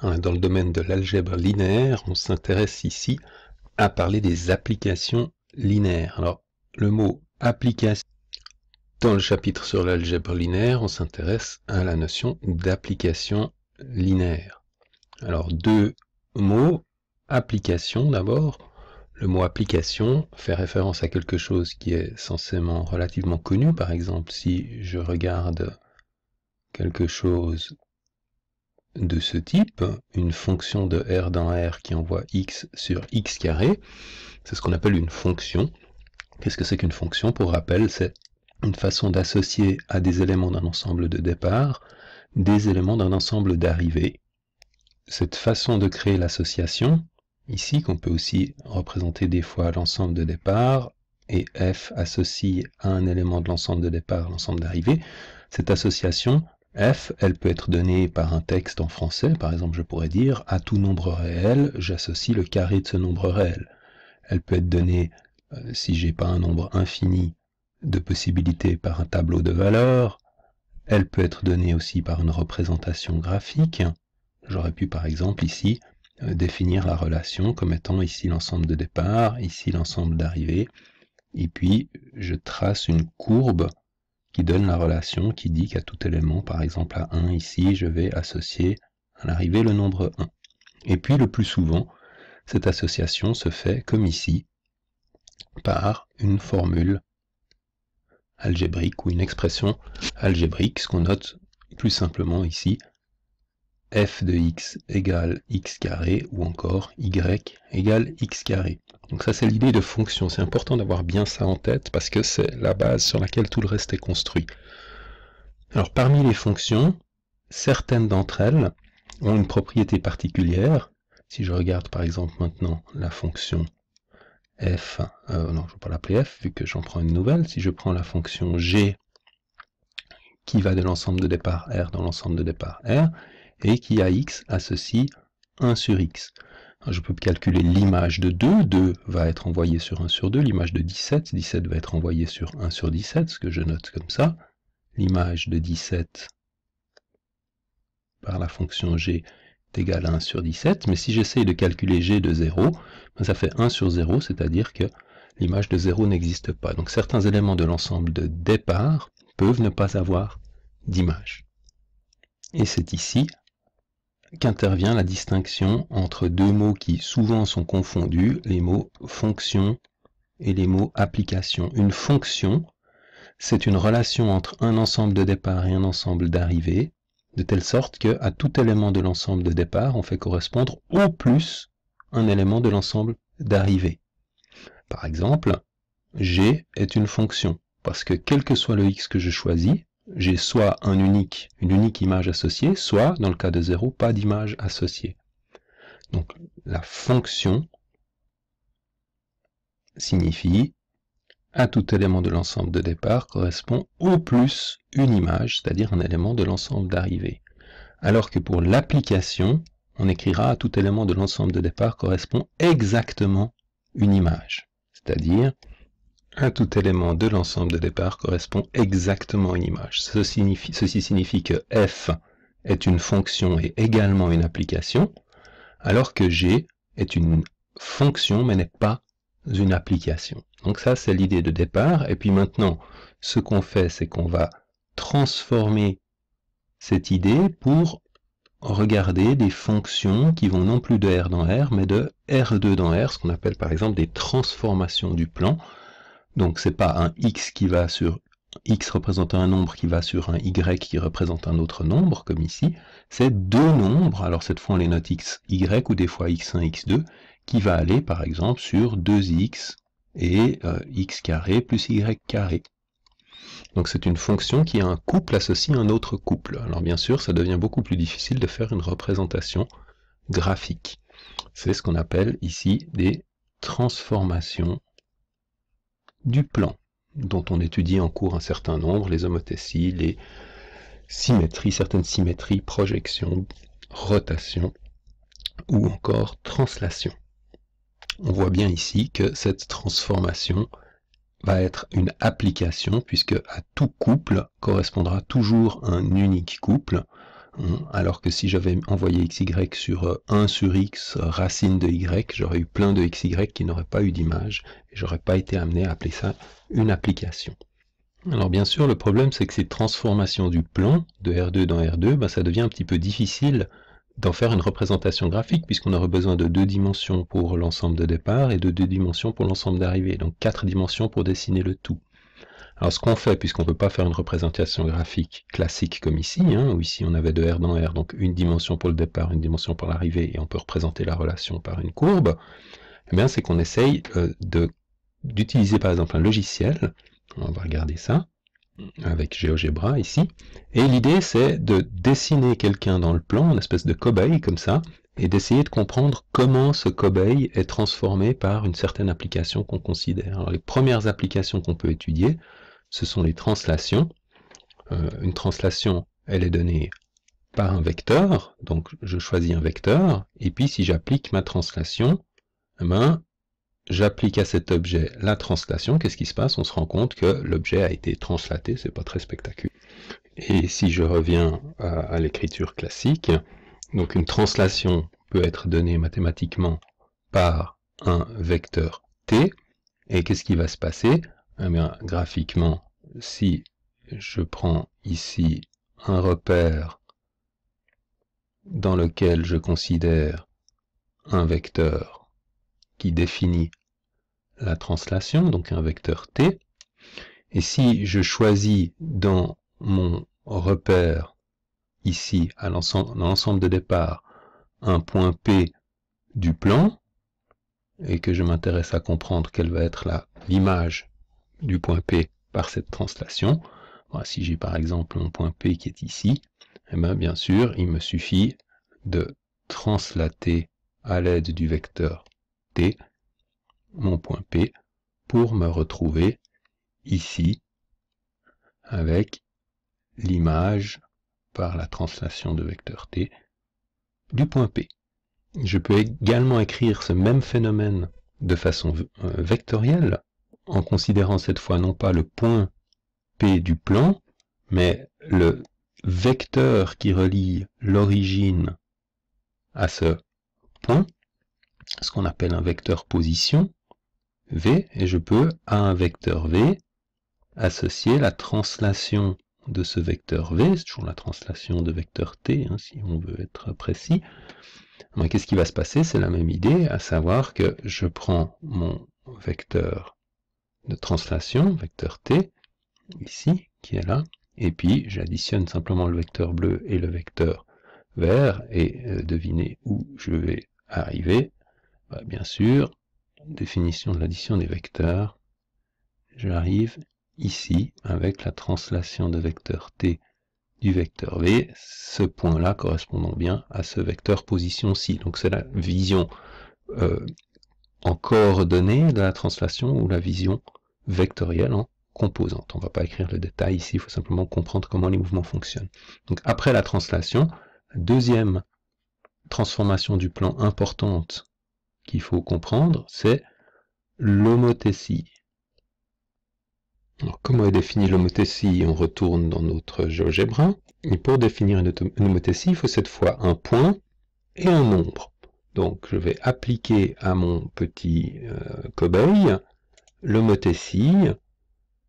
Hein, dans le domaine de l'algèbre linéaire, on s'intéresse ici à parler des applications linéaires. Alors, le mot application, dans le chapitre sur l'algèbre linéaire, on s'intéresse à la notion d'application linéaire. Alors, deux mots, application d'abord. Le mot application fait référence à quelque chose qui est censément relativement connu. Par exemple, si je regarde quelque chose de ce type, une fonction de R dans R qui envoie x sur x carré, c'est ce qu'on appelle une fonction. Qu'est-ce que c'est qu'une fonction Pour rappel, c'est une façon d'associer à des éléments d'un ensemble de départ des éléments d'un ensemble d'arrivée. Cette façon de créer l'association, ici qu'on peut aussi représenter des fois l'ensemble de départ, et f associe à un élément de l'ensemble de départ l'ensemble d'arrivée, cette association f, elle peut être donnée par un texte en français, par exemple je pourrais dire « à tout nombre réel, j'associe le carré de ce nombre réel ». Elle peut être donnée, euh, si j'ai pas un nombre infini de possibilités, par un tableau de valeurs. Elle peut être donnée aussi par une représentation graphique. J'aurais pu par exemple ici euh, définir la relation comme étant ici l'ensemble de départ, ici l'ensemble d'arrivée, et puis je trace une courbe qui donne la relation qui dit qu'à tout élément, par exemple à 1 ici, je vais associer à l'arrivée le nombre 1. Et puis le plus souvent, cette association se fait, comme ici, par une formule algébrique ou une expression algébrique, ce qu'on note plus simplement ici f de x égale x carré ou encore y égale x carré. Donc ça c'est l'idée de fonction, c'est important d'avoir bien ça en tête parce que c'est la base sur laquelle tout le reste est construit. Alors parmi les fonctions, certaines d'entre elles ont une propriété particulière. Si je regarde par exemple maintenant la fonction f, euh, non je ne vais pas l'appeler f vu que j'en prends une nouvelle, si je prends la fonction g qui va de l'ensemble de départ R dans l'ensemble de départ R, et qui a x associe 1 sur x. Je peux calculer l'image de 2, 2 va être envoyé sur 1 sur 2, l'image de 17, 17 va être envoyé sur 1 sur 17, ce que je note comme ça. L'image de 17 par la fonction g est égale à 1 sur 17, mais si j'essaye de calculer g de 0, ben, ça fait 1 sur 0, c'est-à-dire que l'image de 0 n'existe pas. Donc certains éléments de l'ensemble de départ peuvent ne pas avoir d'image. Et c'est ici qu'intervient la distinction entre deux mots qui souvent sont confondus, les mots fonction et les mots application. Une fonction, c'est une relation entre un ensemble de départ et un ensemble d'arrivée, de telle sorte que à tout élément de l'ensemble de départ, on fait correspondre au plus un élément de l'ensemble d'arrivée. Par exemple, g est une fonction, parce que quel que soit le x que je choisis, j'ai soit un unique, une unique image associée, soit, dans le cas de 0, pas d'image associée. Donc la fonction signifie à tout élément de l'ensemble de départ correspond au plus une image, c'est-à-dire un élément de l'ensemble d'arrivée. Alors que pour l'application, on écrira à tout élément de l'ensemble de départ correspond exactement une image, c'est-à-dire un tout élément de l'ensemble de départ correspond exactement à une image. Ceci signifie, ceci signifie que f est une fonction et également une application, alors que g est une fonction mais n'est pas une application. Donc ça, c'est l'idée de départ. Et puis maintenant, ce qu'on fait, c'est qu'on va transformer cette idée pour regarder des fonctions qui vont non plus de R dans R, mais de R2 dans R, ce qu'on appelle par exemple des transformations du plan. Donc c'est pas un x qui va sur x représentant un nombre qui va sur un y qui représente un autre nombre, comme ici, c'est deux nombres, alors cette fois on les note x, y ou des fois x1, x2, qui va aller par exemple sur 2x et euh, x carré plus y carré. Donc c'est une fonction qui a un couple associé à un autre couple. Alors bien sûr, ça devient beaucoup plus difficile de faire une représentation graphique. C'est ce qu'on appelle ici des transformations du plan, dont on étudie en cours un certain nombre, les homothéties, les symétries, certaines symétries, projections, rotations ou encore translation. On voit bien ici que cette transformation va être une application puisque à tout couple correspondra toujours un unique couple Hein, alors que si j'avais envoyé xy sur 1 euh, sur x euh, racine de y, j'aurais eu plein de xy qui n'auraient pas eu d'image, et j'aurais pas été amené à appeler ça une application. Alors bien sûr, le problème c'est que ces transformations du plan de R2 dans R2, bah, ça devient un petit peu difficile d'en faire une représentation graphique, puisqu'on aurait besoin de deux dimensions pour l'ensemble de départ et de deux dimensions pour l'ensemble d'arrivée, donc quatre dimensions pour dessiner le tout. Alors ce qu'on fait, puisqu'on ne peut pas faire une représentation graphique classique comme ici, hein, où ici on avait de R dans R, donc une dimension pour le départ, une dimension pour l'arrivée, et on peut représenter la relation par une courbe, eh bien c'est qu'on essaye euh, d'utiliser par exemple un logiciel, on va regarder ça, avec GeoGebra ici, et l'idée c'est de dessiner quelqu'un dans le plan, une espèce de cobaye comme ça, et d'essayer de comprendre comment ce cobaye est transformé par une certaine application qu'on considère. Alors les premières applications qu'on peut étudier, ce sont les translations. Euh, une translation, elle est donnée par un vecteur, donc je choisis un vecteur, et puis si j'applique ma translation, eh ben, j'applique à cet objet la translation, qu'est-ce qui se passe On se rend compte que l'objet a été translaté, c'est pas très spectaculaire. Et si je reviens à, à l'écriture classique, donc une translation peut être donnée mathématiquement par un vecteur t, et qu'est-ce qui va se passer bien, ah, hein, graphiquement, si je prends ici un repère dans lequel je considère un vecteur qui définit la translation, donc un vecteur t, et si je choisis dans mon repère ici, dans l'ensemble de départ, un point P du plan, et que je m'intéresse à comprendre quelle va être l'image du point P par cette translation. si j'ai par exemple mon point P qui est ici, eh bien, bien sûr, il me suffit de translater à l'aide du vecteur T mon point P pour me retrouver ici avec l'image par la translation de vecteur T du point P. Je peux également écrire ce même phénomène de façon euh, vectorielle en considérant cette fois non pas le point P du plan, mais le vecteur qui relie l'origine à ce point, ce qu'on appelle un vecteur position, V, et je peux, à un vecteur V, associer la translation de ce vecteur V, c'est toujours la translation de vecteur T, hein, si on veut être précis. Qu'est-ce qui va se passer C'est la même idée, à savoir que je prends mon vecteur de translation, vecteur t, ici, qui est là, et puis j'additionne simplement le vecteur bleu et le vecteur vert, et euh, devinez où je vais arriver. Bah, bien sûr, définition de l'addition des vecteurs, j'arrive ici avec la translation de vecteur t du vecteur v, ce point-là correspondant bien à ce vecteur position-ci. Donc c'est la vision euh, en coordonnées de la translation ou la vision vectorielle en hein, composante. On ne va pas écrire le détail ici, il faut simplement comprendre comment les mouvements fonctionnent. Donc après la translation, la deuxième transformation du plan importante qu'il faut comprendre, c'est l'homothésie. Alors, comment est définie l'homothésie On retourne dans notre GeoGebra. Et pour définir une homothésie, il faut cette fois un point et un nombre. Donc je vais appliquer à mon petit euh, cobaye le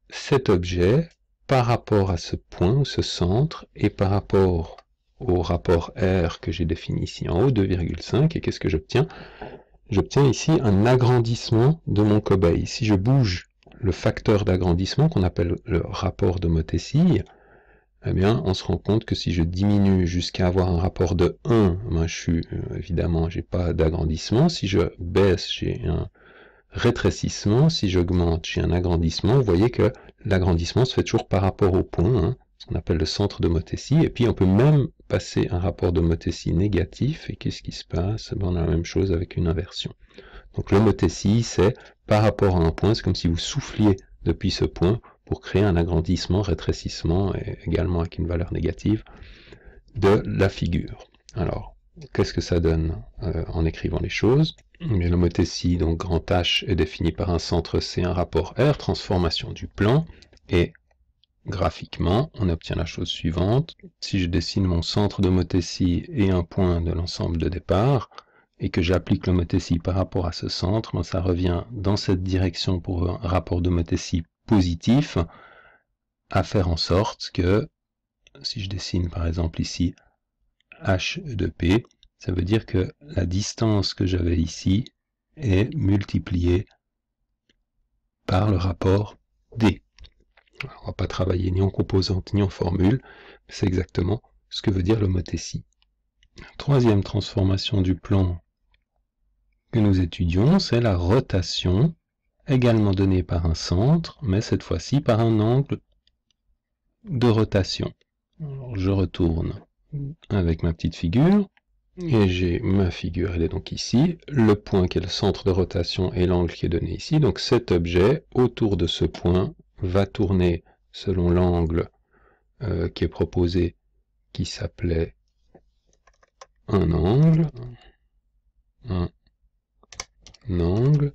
cet objet, par rapport à ce point, ce centre, et par rapport au rapport R que j'ai défini ici en haut, 2,5, et qu'est-ce que j'obtiens J'obtiens ici un agrandissement de mon cobaye. Si je bouge le facteur d'agrandissement, qu'on appelle le rapport de eh bien, on se rend compte que si je diminue jusqu'à avoir un rapport de 1, évidemment eh je n'ai euh, évidemment, j'ai pas d'agrandissement. Si je baisse, j'ai un rétrécissement, si j'augmente, j'ai un agrandissement. Vous voyez que l'agrandissement se fait toujours par rapport au point, hein, ce qu'on appelle le centre de motessie. Et puis on peut même passer un rapport de motessie négatif. Et qu'est-ce qui se passe eh ben, On a la même chose avec une inversion. Donc le motessie, c'est par rapport à un point, c'est comme si vous souffliez depuis ce point pour créer un agrandissement, rétrécissement, également avec une valeur négative, de la figure. Alors, qu'est-ce que ça donne euh, en écrivant les choses Mais l'homothétie, donc grand H, est définie par un centre C, un rapport R, transformation du plan, et graphiquement, on obtient la chose suivante. Si je dessine mon centre d'homothétie et un point de l'ensemble de départ, et que j'applique l'homothétie par rapport à ce centre, ben, ça revient dans cette direction pour un rapport d'homothétie positif, à faire en sorte que, si je dessine par exemple ici h de p, ça veut dire que la distance que j'avais ici est multipliée par le rapport d. on va pas travailler ni en composante ni en formule, c'est exactement ce que veut dire le mot ici. Troisième transformation du plan que nous étudions, c'est la rotation, également donnée par un centre, mais cette fois-ci par un angle de rotation. je retourne avec ma petite figure. Et j'ai ma figure, elle est donc ici, le point qui est le centre de rotation et l'angle qui est donné ici. Donc cet objet, autour de ce point, va tourner selon l'angle euh, qui est proposé, qui s'appelait un angle, un angle,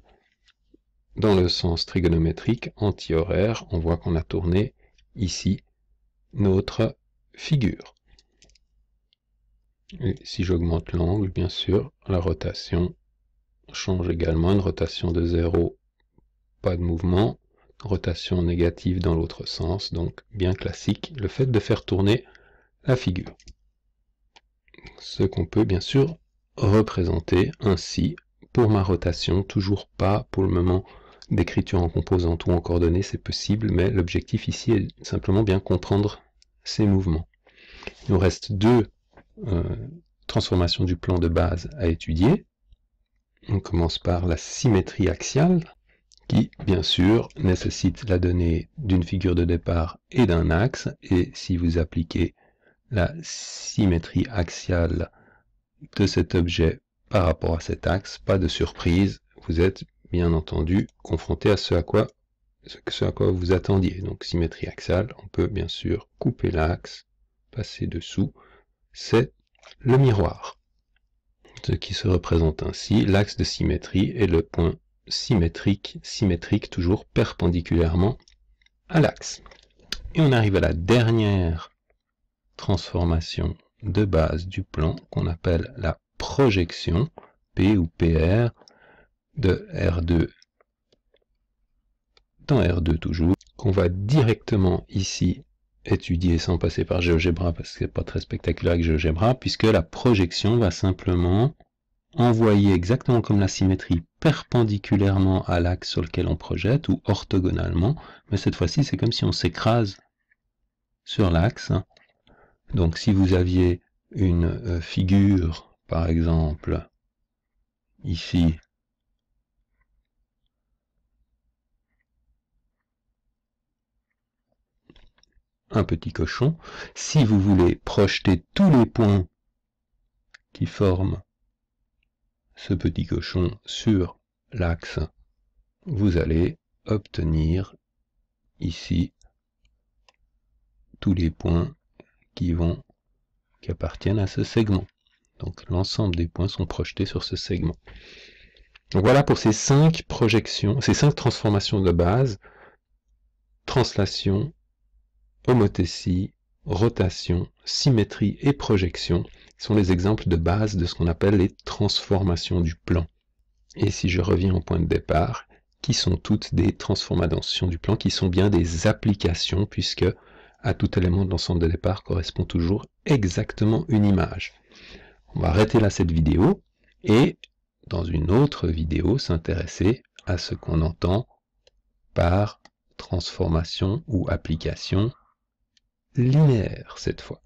dans le sens trigonométrique antihoraire on voit qu'on a tourné ici notre figure si j'augmente l'angle, bien sûr, la rotation change également. Une rotation de 0, pas de mouvement. Rotation négative dans l'autre sens, donc bien classique. Le fait de faire tourner la figure. Ce qu'on peut bien sûr représenter ainsi pour ma rotation. Toujours pas pour le moment d'écriture en composante ou en coordonnées, c'est possible, mais l'objectif ici est simplement bien comprendre ces mouvements. Il nous reste deux euh, transformation du plan de base à étudier. On commence par la symétrie axiale, qui, bien sûr, nécessite la donnée d'une figure de départ et d'un axe, et si vous appliquez la symétrie axiale de cet objet par rapport à cet axe, pas de surprise, vous êtes bien entendu confronté à ce à quoi, ce à quoi vous attendiez. Donc symétrie axiale, on peut bien sûr couper l'axe, passer dessous, c'est le miroir. Ce qui se représente ainsi, l'axe de symétrie et le point symétrique, symétrique toujours perpendiculairement à l'axe. Et on arrive à la dernière transformation de base du plan qu'on appelle la projection P ou PR de R2 dans R2 toujours, qu'on va directement ici étudier sans passer par GeoGebra parce que c'est pas très spectaculaire avec GeoGebra, puisque la projection va simplement envoyer exactement comme la symétrie perpendiculairement à l'axe sur lequel on projette ou orthogonalement, mais cette fois-ci c'est comme si on s'écrase sur l'axe. Donc si vous aviez une euh, figure, par exemple, ici, un petit cochon, si vous voulez projeter tous les points qui forment ce petit cochon sur l'axe, vous allez obtenir ici tous les points qui vont qui appartiennent à ce segment. Donc l'ensemble des points sont projetés sur ce segment. Donc voilà pour ces cinq projections, ces cinq transformations de base, translation, homothétie, rotation, symétrie et projection sont les exemples de base de ce qu'on appelle les transformations du plan. Et si je reviens au point de départ, qui sont toutes des transformations du plan, qui sont bien des applications, puisque à tout élément de l'ensemble de départ correspond toujours exactement une image. On va arrêter là cette vidéo et dans une autre vidéo s'intéresser à ce qu'on entend par transformation ou application linéaire cette fois.